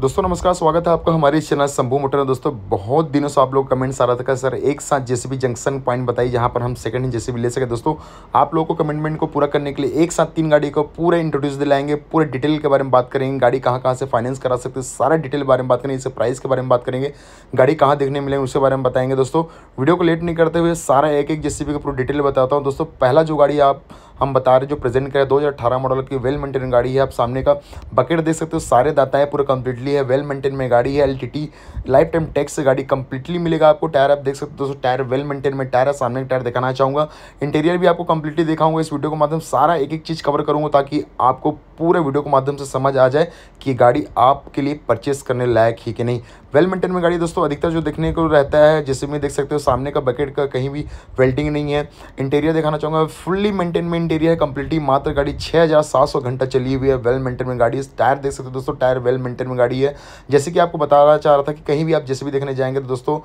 दोस्तों नमस्कार स्वागत है आपका हमारे चैनल शंभू मोटर में दोस्तों बहुत दिनों से आप लोग कमेंट्स आ रहा था सर एक साथ जेसीबी जंक्शन पॉइंट बताइए जहां पर हम सेकंड हैंड जेसीबी ले सके दोस्तों आप लोगों को कमेंटमेंट को पूरा करने के लिए एक साथ तीन गाड़ी को पूरा इंट्रोड्यूस दिलाएंगे पूरे डिटेल के बारे में बात करेंगे गाड़ी कहाँ कहाँ से फाइनेंस करा सकते हैं सारा डिटेल के बारे में बात करेंगे इससे प्राइस के बारे में बात करेंगे गाड़ी कहाँ देखने मिलेंगे उसके बारे में बताएंगे दोस्तों वीडियो को लेट नहीं करते हुए सारा एक एक जेसीबी का पूरा डिटेल बताता हूँ दोस्तों पहला जो गाड़ी आप हम बता रहे जो प्रेजेंट करें दो हज़ार मॉडल की वेल मेंटेन गाड़ी है आप सामने का बकेट देख सकते हो सारे दाता है पूरा कंप्लीटली है वेल मेंटेन में गाड़ी है एल लाइफ टाइम टैक्स गाड़ी कंप्लीटली मिलेगा आपको टायर आप देख सकते हो दोस्तों टायर वेल मेंटेन में टायर है सामने का टायर दिखाना चाहूँगा इंटीरियर भी आपको कंप्लीटली दिखाऊंगा इस वीडियो के माध्यम सारा एक एक चीज़ कवर करूँगा ताकि आपको पूरे वीडियो के माध्यम से समझ आ जाए कि गाड़ी आपके लिए परचेस करने लायक है कि नहीं वेल मेंटेन में गाड़ी दोस्तों अधिकतर जो देखने को रहता है जैसे में देख सकते हो सामने का बकेट का कहीं भी वेल्डिंग नहीं है इंटीरियर दिखाना चाहूँगा फुल्ली मेंटेन में इंटीरियर कंप्लीटली मात्र गाड़ी छः हज़ार सात सौ घंटा चली हुई है वेल मेंटेन में गाड़ी है टायर देख सकते हो दोस्तों टायर वेल मेंटेन में गाड़ी है जैसे कि आपको बताना चाह रहा था कि कहीं भी आप जैसे भी देखने जाएंगे तो दोस्तों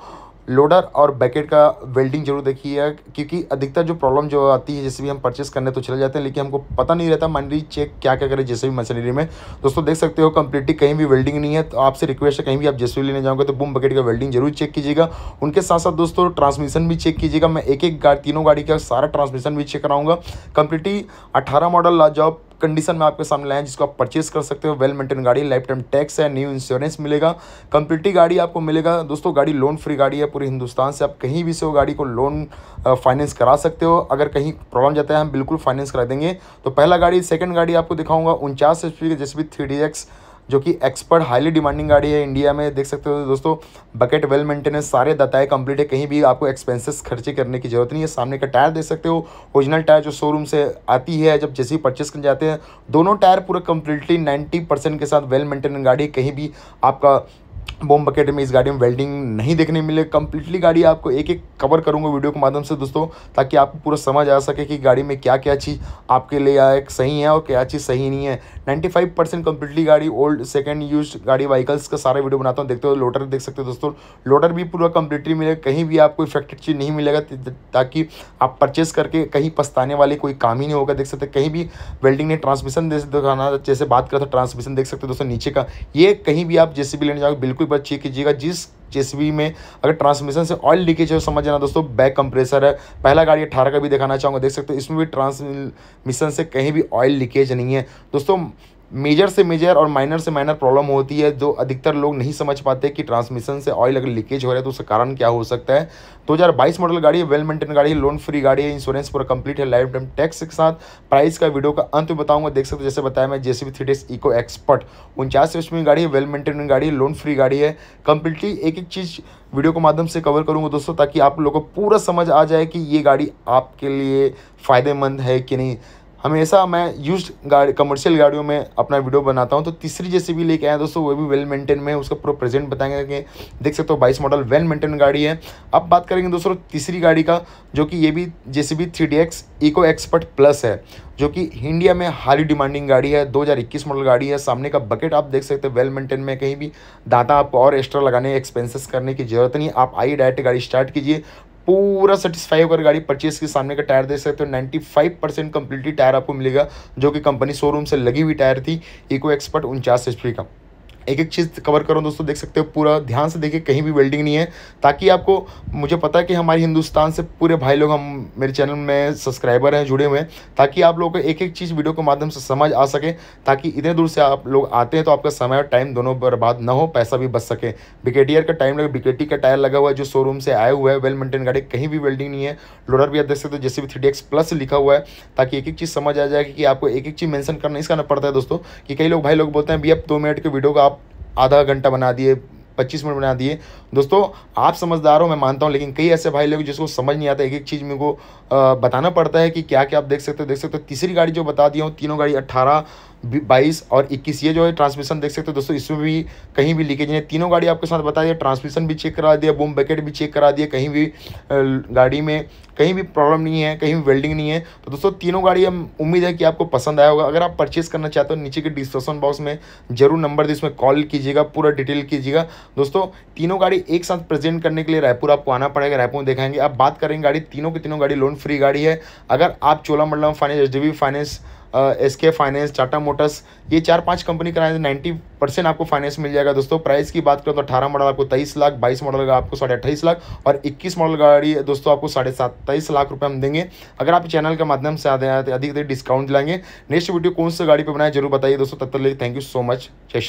लोडर और बैकेट का वेल्डिंग जरूर देखिए क्योंकि अधिकतर जो प्रॉब्लम जो आती है जैसे भी हम परचेस करने तो चले जाते हैं लेकिन हमको पता नहीं रहता मंडी चेक क्या क्या करें जैसे भी मशीनरी में दोस्तों देख सकते हो कंप्लीटली कहीं भी वेल्डिंग नहीं है तो आपसे रिक्वेस्ट है कहीं भी आप जैसे लेने जाओगे तो बुम बकेट का वेल्डिंग जरूर चेक कीजिएगा उनके साथ साथ दोस्तों ट्रांसमिशन भी चेक कीजिएगा मैं एक एक गाड़ी तीनों गाड़ी का सारा ट्रांसमिशन भी चेक कराऊंगा कंप्लीटली अठारह मॉडल ला जाओ कंडीशन में आपके सामने लाए जिसको आप परचेस कर सकते हो वेल मेंटेन गाड़ी लाइफ टाइम टैक्स है न्यू इंश्योरेंस मिलेगा कंप्लीटली गाड़ी आपको मिलेगा दोस्तों गाड़ी लोन फ्री गाड़ी है पूरे हिंदुस्तान से आप कहीं भी से वो गाड़ी को लोन फाइनेंस करा सकते हो अगर कहीं प्रॉब्लम जाता है हम बिल्कुल फाइनेंस करा देंगे तो पहला गाड़ी सेकेंड गाड़ी आपको दिखाऊंगा उनचास एच पी जैसे भी थ्री डी एक्स जो कि एक्सपर्ट हाईली डिमांडिंग गाड़ी है इंडिया में देख सकते हो दोस्तों बकेट वेल मेंटेनेंस सारे दताए कंप्लीट है कहीं भी आपको एक्सपेंसेस खर्चे करने की जरूरत नहीं है सामने का टायर देख सकते हो ओरिजिनल टायर जो शोरूम से आती है जब जैसे ही परचेस कर जाते हैं दोनों टायर पूरा कंप्लीटली नाइन्टी के साथ वेल मेंटेनेंस गाड़ी कहीं भी आपका बोम बकेट में इस गाड़ी में वेल्डिंग नहीं देखने मिले कंप्लीटली गाड़ी आपको एक एक कवर करूँगा वीडियो के माध्यम से दोस्तों ताकि आपको पूरा समझ आ सके कि गाड़ी में क्या क्या चीज़ आपके लिए आए सही है और क्या चीज़ सही नहीं है 95 परसेंट कम्प्लीटली गाड़ी ओल्ड सेकेंड यूज गाड़ी व्हीकल्स का सारा वीडियो बनाता हूँ देखते हो लोटर देख सकते हो दोस्तों लोटर भी पूरा कंप्लीटली मिलेगा कहीं भी आपको इफेक्टेड चीज़ नहीं मिलेगा ताकि आप परचेस करके कहीं पछताने वाले कोई काम ही नहीं होगा देख सकते कहीं भी वेल्डिंग ने ट्रांसमिशन जैसे दिखाना जैसे बात करता था ट्रांसमिशन देख सकते हो दोस्तों नीचे का ये कहीं भी आप जैसे भी लेने जाओगे बिल्कुल बिल्कुल बार चेक कीजिएगा जिस जेसीबी में अगर ट्रांसमिशन से ऑयल लीकेज है समझ जाना दोस्तों बैक कंप्रेसर है पहला गाड़ी अठारह का भी दिखाना चाहूँगा देख सकते हो इसमें भी ट्रांसमिशन से कहीं भी ऑयल लीकेज नहीं है दोस्तों मेजर से मेजर और माइनर से माइनर प्रॉब्लम होती है जो अधिकतर लोग नहीं समझ पाते कि ट्रांसमिशन से ऑयल अगर लीकेज हो रहा है तो उसका कारण क्या हो सकता है 2022 मॉडल गाड़ी है वेल मेंटेन गाड़ी है लोन फ्री गाड़ी है इंश्योरेंस पूरा कंप्लीट है लाइफ टाइम टैक्स के साथ प्राइस का वीडियो का अंत में बताऊंगा देख सकते जैसे बताया मैं JCB three DX eco expert उनचास में गाड़ी है वेल मेंटेन गाड़ी है लोन फ्री गाड़ी है कंप्लीटली एक एक चीज़ वीडियो के माध्यम से कवर करूँगा दोस्तों ताकि आप लोगों को पूरा समझ आ जाए कि ये गाड़ी आपके लिए फ़ायदेमंद है कि नहीं हमेशा मैं यूज गाड़ी कमर्शियल गाड़ियों में अपना वीडियो बनाता हूँ तो तीसरी जैसे भी लेके आए दोस्तों वो भी वेल मेंटेन में उसका पूरा प्रेजेंट बताएंगे कि देख सकते हो बाईस मॉडल वेल मेंटेन गाड़ी है अब बात करेंगे दोस्तों तीसरी गाड़ी का जो कि ये भी जैसे भी three D X eco expert plus है जो कि इंडिया में हाली डिमांडिंग गाड़ी है 2021 मॉडल गाड़ी है सामने का बकेट आप देख सकते हैं वेल मेंटेन में कहीं भी दाता आपको और एक्स्ट्रा लगाने एक्सपेंसेस करने की जरूरत नहीं आप आइए डायरेक्ट गाड़ी स्टार्ट कीजिए पूरा सेटिस्फाई होकर गाड़ी परचेज के सामने का टायर देख सकते हो 95 परसेंट कंप्लीटली टायर आपको मिलेगा जो कि कंपनी शोरूम से लगी हुई टायर थी इको एक्सपर्ट उनचास एच का एक एक चीज़ कवर करूँ दोस्तों देख सकते हो पूरा ध्यान से देखिए कहीं भी वेल्डिंग नहीं है ताकि आपको मुझे पता है कि हमारे हिंदुस्तान से पूरे भाई लोग हम मेरे चैनल में सब्सक्राइबर हैं जुड़े हुए हैं ताकि आप लोगों को एक एक चीज़ वीडियो के माध्यम से समझ आ सके ताकि इतने दूर से आप लोग आते हैं तो आपका समय और टाइम दोनों बर्बाद न हो पैसा भी बच सके बिकेटियर का टाइम लगे बिकेटी का टायर लगा हुआ है जो शोरूम से आया हुआ है वेल मेंटेन गाड़ी कहीं भी वेल्डिंग नहीं है लोडर भी आप देख सकते हो जैसे भी थ्री प्लस लिखा हुआ है ताकि एक एक चीज़ समझ आ जाएगी कि आपको एक एक चीज़ मैंशन करना इसका ना पड़ता है दोस्तों कि कई लोग भाई लोग बोलते हैं भैया दो मिनट के वीडियो को आप आधा घंटा बना दिए पच्चीस मिनट बना दिए दोस्तों आप समझदार हो मैं मानता हूँ लेकिन कई ऐसे भाई लोग जिसको समझ नहीं आता एक एक चीज़ मेरे को बताना पड़ता है कि क्या क्या आप देख सकते हो देख सकते हो तीसरी गाड़ी जो बता दिया हूँ तीनों गाड़ी अट्ठारह बाईस और इक्कीस ये जो है ट्रांसमिशन देख सकते हो दोस्तों इसमें भी कहीं भी लीकेज नहीं तीनों गाड़ी आपके साथ बता दिया ट्रांसमिशन भी चेक करा दिया बूम बकेट भी चेक करा दिया कहीं भी गाड़ी में कहीं भी प्रॉब्लम नहीं है कहीं भी वेल्डिंग नहीं है तो दोस्तों तीनों गाड़ी हम उम्मीद है कि आपको पसंद आया होगा अगर आप परचेज़ करना चाहते हो नीचे के डिस्क्रिप्शन बॉक्स में जरूर नंबर इसमें कॉल कीजिएगा पूरा डिटेल कीजिएगा दोस्तों तीनों गाड़ी एक साथ प्रेजेंट करने के लिए रायपुर आपको आना पड़ेगा रायपुर में दिखाएंगे आप बात करेंगे गाड़ी तीनों की तीनों गाड़ी लोन फ्री गाड़ी है अगर आप Cholamandalam finance H finance S K finance Tata Motors ये चार पांच कंपनी का नाइन्टी परसेंट आपको फाइनेंस मिल जाएगा दोस्तों प्राइस की बात करें तो अठारह मॉडल आपको तेईस लाख बाईस मॉडल का आपको साढ़े अट्ठाईस लाख और इक्कीस मॉडल गाड़ी दोस्तों आपको साढ़े सात तेईस लाख रुपये हम देंगे अगर आप चैनल के माध्यम से आते हैं तो अधिक अधिक डिस्काउंट दिलाएंगे नेक्स्ट वीडियो कौन सी गाड़ी पर बनाए जरूर बताइए दोस्तों तब तक थैंक यू सो मच जय